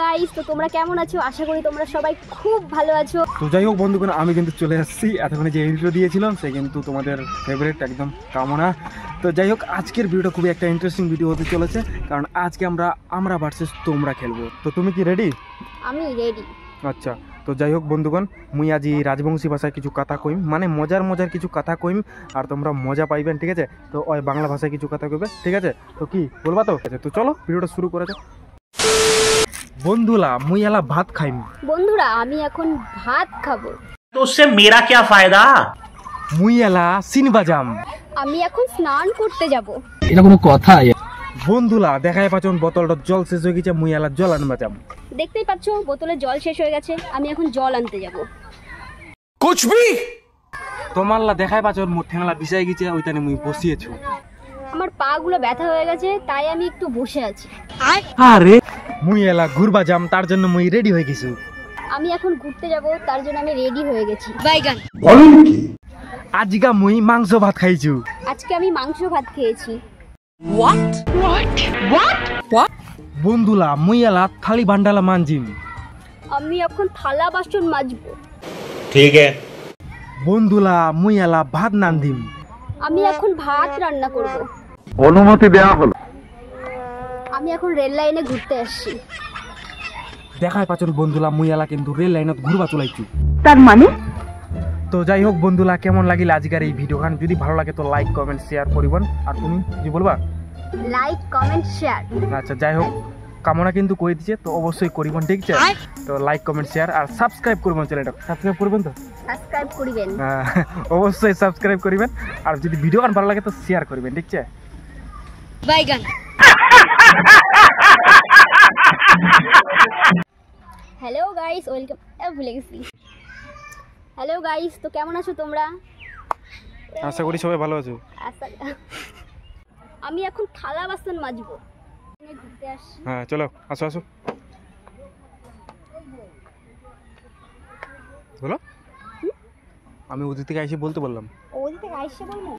guys তো তোমরা কেমন আছো আশা করি তোমরা সবাই খুব ভালো আছো তো যাই হোক বন্ধুগণ আমি কিন্তু চলে আসছি এতক্ষণে যে ইন্ট্রো দিয়েছিলাম সে কিন্তু তোমাদের ফেভারিট একদম কামনা তো যাই হোক আজকের ভিডিওটা খুবই একটা ইন্টারেস্টিং ভিডিও হতে চলেছে কারণ আজকে আমরা আমরা ভার্সেস তোমরা খেলবো তো তুমি কি রেডি আমি রেডি আচ্ছা তো যাই হোক বন্ধুগণ মুই আজি রাজবংশী ভাষায় কিছু কথা কইম মানে মজার মজার কিছু কথা কইম আর তোমরা মজা পাইবেন ঠিক আছে তো ওই বাংলা ভাষায় কিছু কথা কইবে ঠিক আছে তো কি বলবা তো তো চলো ভিডিওটা শুরু করা যাক বন্ধুরা মুই এলা ভাত খাইম বন্ধুরা আমি এখন ভাত খাবো তো সে মেরা কে ফায়দা মুই এলা সিন বাজাম আমি এখন স্নান করতে যাব এটা কোনো কথা বন্ধুরা দেখাই পাচ্ছেন বোতলটা জল শেষ হয়ে গেছে মুই এলা জল আনবা যাম দেখতেই পাচ্ছ বোতলে জল শেষ হয়ে গেছে আমি এখন জল আনতে যাব কুছ ভি তোমারলা দেখাই পাচ্ছ মোর ঠ্যাংলা বিছাই গেছে ওইখানে মুই বসিয়েছো আমার পা গুলো ব্যথা হয়ে গেছে তাই আমি একটু বসে আছি আরে মুই এলা ঘুরবা যাম তার জন্য মুই রেডি হয়ে গেছি আমি এখন ঘুরতে যাব তার জন্য আমি রেডি হয়ে গেছি গান বলুন কি আজগা মুই মাংস ভাত খাইছু আজকে আমি মাংস ভাত খেয়েছি হোয়াট হোয়াট হোয়াট হোয়াট বন্ধুলা মুই এলা থালি ভান্ডালা মানজিম আমি এখন থালা বাসন মাজব ঠিক আছে বন্ধুলা মুই এলা ভাত নান্দিম আমি এখন ভাত রান্না করব অনুমতি দেয়া হলো আমি এখন রেল লাইনে ঘুরতে আসছি দেখায় পাচন বন্ধুলা মুইয়ালা কিন্তু রেল লাইনত ঘুরবা চলাইছি তার মানে তো যাই হোক বন্ধুলা কেমন লাগিল আজকের এই ভিডিও খান যদি ভালো লাগে তো লাইক কমেন্ট শেয়ার করিবেন আর তুমি কি বলবা লাইক কমেন্ট শেয়ার আচ্ছা যাই হোক কামনা কিন্তু কই দিছে তো অবশ্যই করিবেন ঠিক আছে তো লাইক কমেন্ট শেয়ার আর সাবস্ক্রাইব করবেন চ্যানেলটা সাবস্ক্রাইব করবেন তো সাবস্ক্রাইব করিবেন অবশ্যই সাবস্ক্রাইব করিবেন আর যদি ভিডিও গান ভালো লাগে তো শেয়ার করবেন ঠিক আছে বাই গান হ্যালো গাইস ওয়েলকাম ভুলে গেছি হ্যালো গাইস তো কেমন আছো তোমরা আশা করি সবাই ভালো আছো আমি এখন থালা বাসন মাজবো হ্যাঁ চলো আসো আসো বলো আমি ওদিক থেকে আইসে বলতে বললাম ওদিক থেকে আইসে বললাম